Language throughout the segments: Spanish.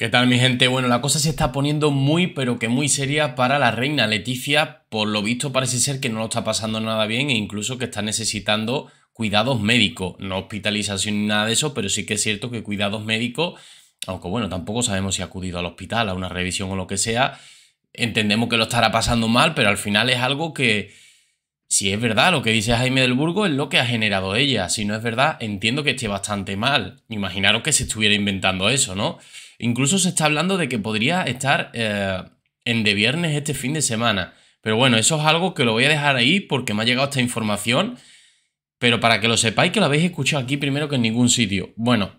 ¿Qué tal mi gente? Bueno, la cosa se está poniendo muy pero que muy seria para la reina Leticia. Por lo visto parece ser que no lo está pasando nada bien e incluso que está necesitando cuidados médicos. No hospitalización ni nada de eso, pero sí que es cierto que cuidados médicos, aunque bueno, tampoco sabemos si ha acudido al hospital, a una revisión o lo que sea. Entendemos que lo estará pasando mal, pero al final es algo que, si es verdad lo que dice Jaime del Burgo es lo que ha generado ella. Si no es verdad, entiendo que esté bastante mal. Imaginaros que se estuviera inventando eso, ¿no? Incluso se está hablando de que podría estar eh, en de viernes este fin de semana. Pero bueno, eso es algo que lo voy a dejar ahí porque me ha llegado esta información. Pero para que lo sepáis que lo habéis escuchado aquí primero que en ningún sitio. Bueno,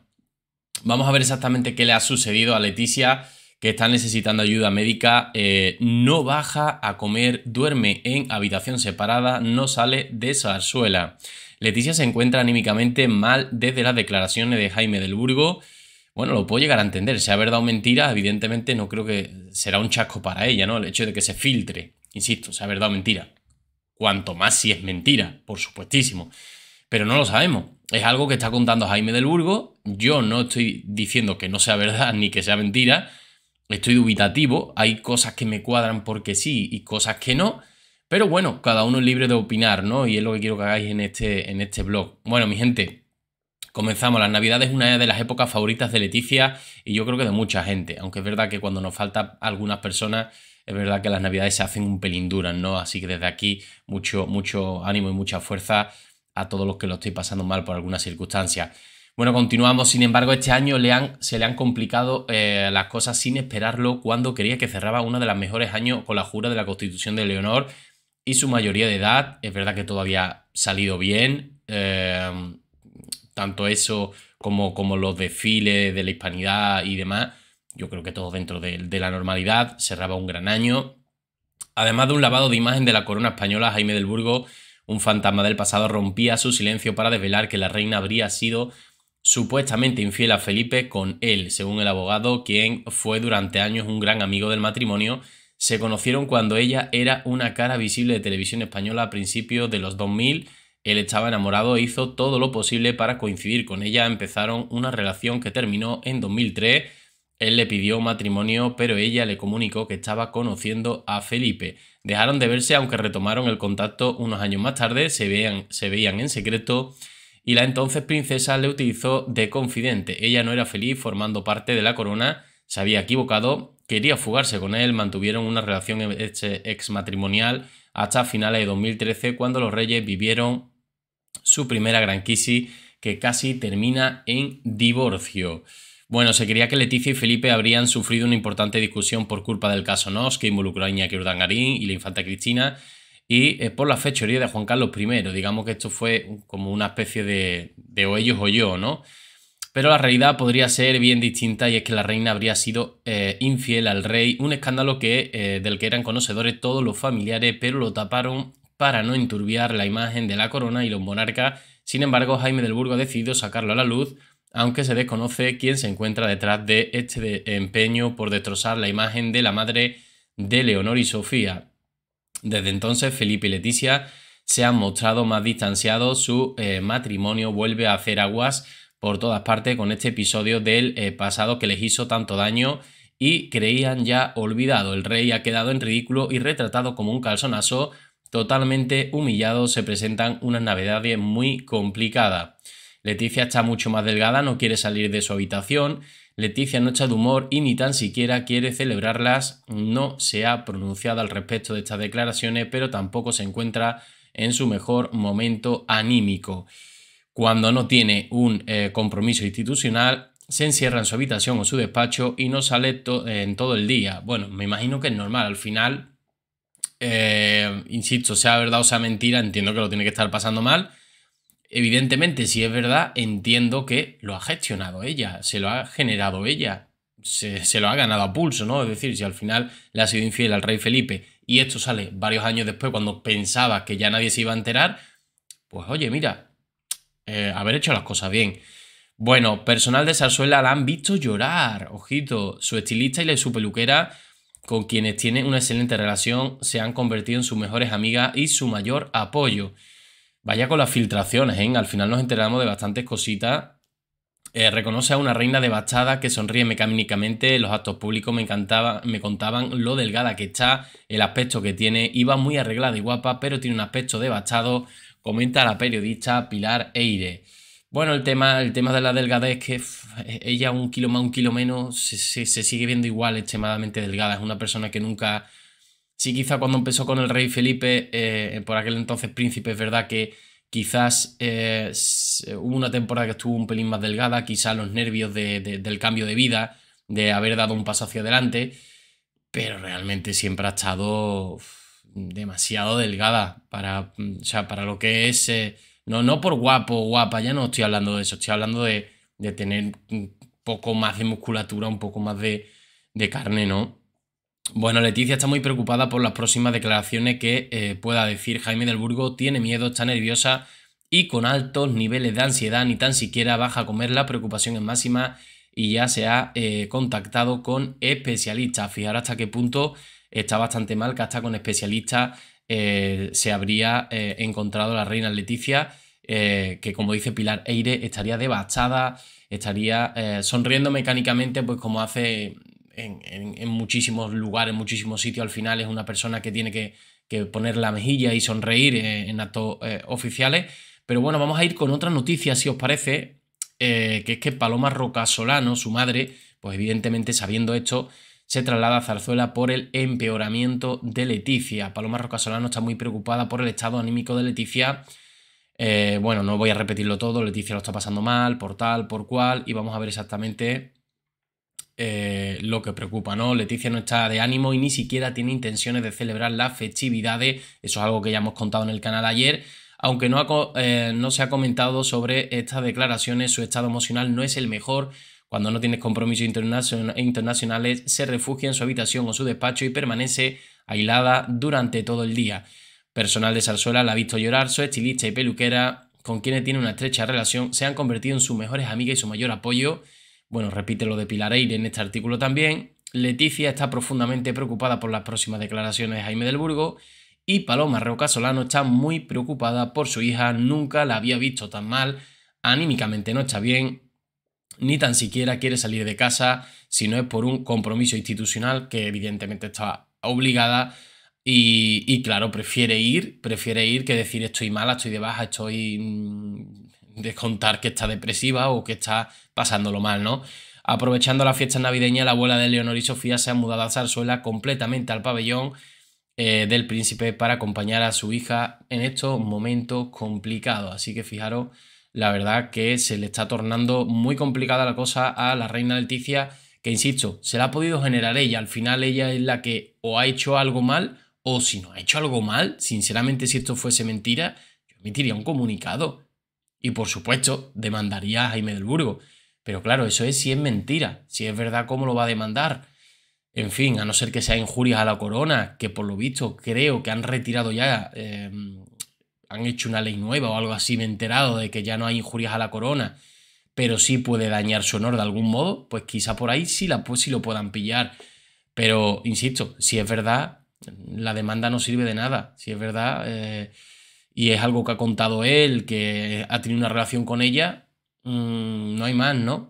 vamos a ver exactamente qué le ha sucedido a Leticia que está necesitando ayuda médica, eh, no baja a comer, duerme en habitación separada, no sale de zarzuela. Leticia se encuentra anímicamente mal desde las declaraciones de Jaime del Burgo. Bueno, lo puedo llegar a entender. se ha verdad o mentira, evidentemente no creo que será un chasco para ella, ¿no? El hecho de que se filtre. Insisto, ha verdad o mentira. Cuanto más si es mentira, por supuestísimo. Pero no lo sabemos. Es algo que está contando Jaime del Burgo. Yo no estoy diciendo que no sea verdad ni que sea mentira estoy dubitativo, hay cosas que me cuadran porque sí y cosas que no, pero bueno, cada uno es libre de opinar, ¿no? Y es lo que quiero que hagáis en este, en este blog. Bueno, mi gente, comenzamos. Las Navidades es una de las épocas favoritas de Leticia y yo creo que de mucha gente, aunque es verdad que cuando nos falta algunas personas... Es verdad que las navidades se hacen un pelín duras, ¿no? Así que desde aquí mucho, mucho ánimo y mucha fuerza a todos los que lo estoy pasando mal por alguna circunstancia. Bueno, continuamos. Sin embargo, este año se le han complicado eh, las cosas sin esperarlo cuando quería que cerraba uno de los mejores años con la jura de la Constitución de Leonor y su mayoría de edad. Es verdad que todavía había salido bien. Eh, tanto eso como, como los desfiles de la hispanidad y demás. Yo creo que todo dentro de, de la normalidad. Cerraba un gran año. Además de un lavado de imagen de la corona española, Jaime del Burgo, un fantasma del pasado, rompía su silencio para desvelar que la reina habría sido supuestamente infiel a Felipe con él, según el abogado, quien fue durante años un gran amigo del matrimonio. Se conocieron cuando ella era una cara visible de televisión española a principios de los 2000. Él estaba enamorado e hizo todo lo posible para coincidir con ella. Empezaron una relación que terminó en 2003. Él le pidió matrimonio, pero ella le comunicó que estaba conociendo a Felipe. Dejaron de verse, aunque retomaron el contacto unos años más tarde, se, se veían en secreto y la entonces princesa le utilizó de confidente. Ella no era feliz formando parte de la corona, se había equivocado, quería fugarse con él, mantuvieron una relación e-, exmatrimonial hasta finales de 2013 cuando los reyes vivieron su primera gran crisis que casi termina en divorcio. Bueno, se creía que Leticia y Felipe habrían sufrido una importante discusión por culpa del caso Nos, que involucró a Iñaki Urdangarín y la infanta Cristina, y eh, por la fechoría de Juan Carlos I. Digamos que esto fue como una especie de, de o ellos o yo, ¿no? Pero la realidad podría ser bien distinta y es que la reina habría sido eh, infiel al rey, un escándalo que, eh, del que eran conocedores todos los familiares, pero lo taparon para no enturbiar la imagen de la corona y los monarcas. Sin embargo, Jaime del Burgo ha decidido sacarlo a la luz, aunque se desconoce quién se encuentra detrás de este empeño por destrozar la imagen de la madre de Leonor y Sofía. Desde entonces, Felipe y Leticia se han mostrado más distanciados, su eh, matrimonio vuelve a hacer aguas por todas partes con este episodio del eh, pasado que les hizo tanto daño y creían ya olvidado. El rey ha quedado en ridículo y retratado como un calzonazo, totalmente humillado, se presentan unas navidades muy complicadas. Leticia está mucho más delgada, no quiere salir de su habitación. Leticia no está de humor y ni tan siquiera quiere celebrarlas. No se ha pronunciado al respecto de estas declaraciones, pero tampoco se encuentra en su mejor momento anímico. Cuando no tiene un eh, compromiso institucional, se encierra en su habitación o su despacho y no sale en todo el día. Bueno, me imagino que es normal. Al final, eh, insisto, sea verdad o sea mentira, entiendo que lo tiene que estar pasando mal Evidentemente, si es verdad, entiendo que lo ha gestionado ella, se lo ha generado ella, se, lo ha ganado a pulso, ¿no? Es decir, si al final le ha sido infiel al rey Felipe y esto sale varios años después cuando pensaba que ya nadie se iba a enterar, pues oye, mira, eh, haber hecho las cosas bien. Bueno, personal de Zarzuela la han visto llorar, ojito, su estilista y su peluquera, con quienes tienen una excelente relación, se han convertido en sus mejores amigas y su mayor apoyo. Vaya con las filtraciones, ¿eh? Al final nos enteramos de bastantes cositas. Eh, reconoce a una reina devastada que sonríe mecánicamente. Los actos públicos me encantaba, me contaban lo delgada que está, el aspecto que tiene. Iba muy arreglada y guapa, pero tiene un aspecto devastado. Comenta la periodista Pilar Eire. Bueno, el tema, el tema de la delgadez es que e, ella un kilo más, un kilo menos, se sigue viendo igual extremadamente delgada. Es una persona que nunca Sí, quizá cuando empezó con el rey Felipe, eh, por aquel entonces príncipe, es verdad que quizás eh, hubo una temporada que estuvo un pelín más delgada, quizás los nervios del cambio de vida, de haber dado un paso hacia adelante, pero realmente siempre ha estado demasiado delgada para, mm, para lo que es... Eh, no, no por guapo o guapa, ya no estoy hablando de eso, estoy hablando de, tener un poco más de musculatura, un poco más de, de carne, ¿no? Bueno, Leticia está muy preocupada por las próximas declaraciones que eh, pueda decir Jaime del Burgo. Tiene miedo, está nerviosa y con altos niveles de ansiedad, ni tan siquiera baja a comer. La preocupación es máxima y ya se ha eh, contactado con especialistas. Fijar hasta qué punto está bastante mal que hasta con especialistas eh, se habría encontrado la reina Leticia, que como dice Pilar Eire, estaría devastada, estaría sonriendo mecánicamente, pues como hace en, muchísimos lugares, en muchísimos sitios. Al final es una persona que tiene que, poner la mejilla y sonreír en, actos eh, oficiales. Pero bueno, vamos a ir con otra noticia, si os parece, eh, que es que Paloma Rocasolano, su madre, pues evidentemente sabiendo esto, se traslada a Zarzuela por el empeoramiento de Leticia. Paloma Roca Solano está muy preocupada por el estado anímico de Leticia. Eh, bueno, no voy a repetirlo todo, Leticia lo está pasando mal, por tal, por cual, y vamos a ver exactamente eh, lo que preocupa, ¿no? Leticia no está de ánimo y ni siquiera tiene intenciones de celebrar las festividades, eso es algo que ya hemos contado en el canal ayer. Aunque no, eh, no se ha comentado sobre estas declaraciones, su estado emocional no es el mejor. Cuando no tienes compromisos internacionales, se refugia en su habitación o su despacho y permanece aislada durante todo el día. Personal de Salzuela la ha visto llorar, su estilista y peluquera, con quienes tiene una estrecha relación, se han convertido en sus mejores amigas y su mayor apoyo. Bueno, repite lo de Pilar Eire en este artículo también. Leticia está profundamente preocupada por las próximas declaraciones de Jaime del Burgo y Paloma Roca Solano está muy preocupada por su hija. Nunca la había visto tan mal, anímicamente no está bien, ni tan siquiera quiere salir de casa si no es por un compromiso institucional que evidentemente está obligada y, y, claro, prefiere ir, prefiere ir que decir estoy mala, estoy de baja, estoy mm, descontar que está depresiva o que está pasándolo mal, ¿no? Aprovechando la fiesta navideña, la abuela de Leonor y Sofía se ha mudado a Zarzuela completamente al pabellón eh, del príncipe para acompañar a su hija en estos momentos complicados. Así que fijaros, la verdad que se le está tornando muy complicada la cosa a la reina Leticia, que insisto, se la ha podido generar ella. Al final ella es la que o ha hecho algo mal o si no ha hecho algo mal, sinceramente si esto fuese mentira, yo emitiría un comunicado y por supuesto, demandaría a Jaime del Burgo. Pero claro, eso es si es mentira. Si es verdad, ¿cómo lo va a demandar? En fin, a no ser que sea injurias a la corona, que por lo visto creo que han retirado ya, eh, han hecho una ley nueva o algo así, me he enterado de que ya no hay injurias a la corona, pero sí puede dañar su honor de algún modo, pues quizá por ahí sí, la, pues lo puedan pillar. Pero, insisto, si es verdad, la demanda no sirve de nada. Si es verdad, eh, y es algo que ha contado él, que ha tenido una relación con ella, mm, no hay más, ¿no?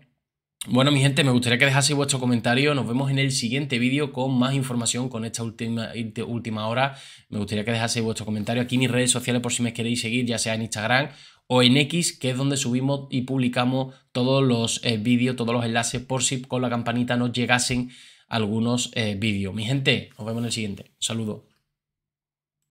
Bueno, mi gente, me gustaría que dejase vuestro comentario. Nos vemos en el siguiente vídeo con más información con esta última, última hora. Me gustaría que dejase vuestro comentario aquí en mis redes sociales por si me queréis seguir, ya sea en Instagram o en X, que es donde subimos y publicamos todos los eh, vídeos, todos los enlaces por si con la campanita nos llegasen algunos eh, vídeos. Mi gente, nos vemos en el siguiente. Saludos. saludo.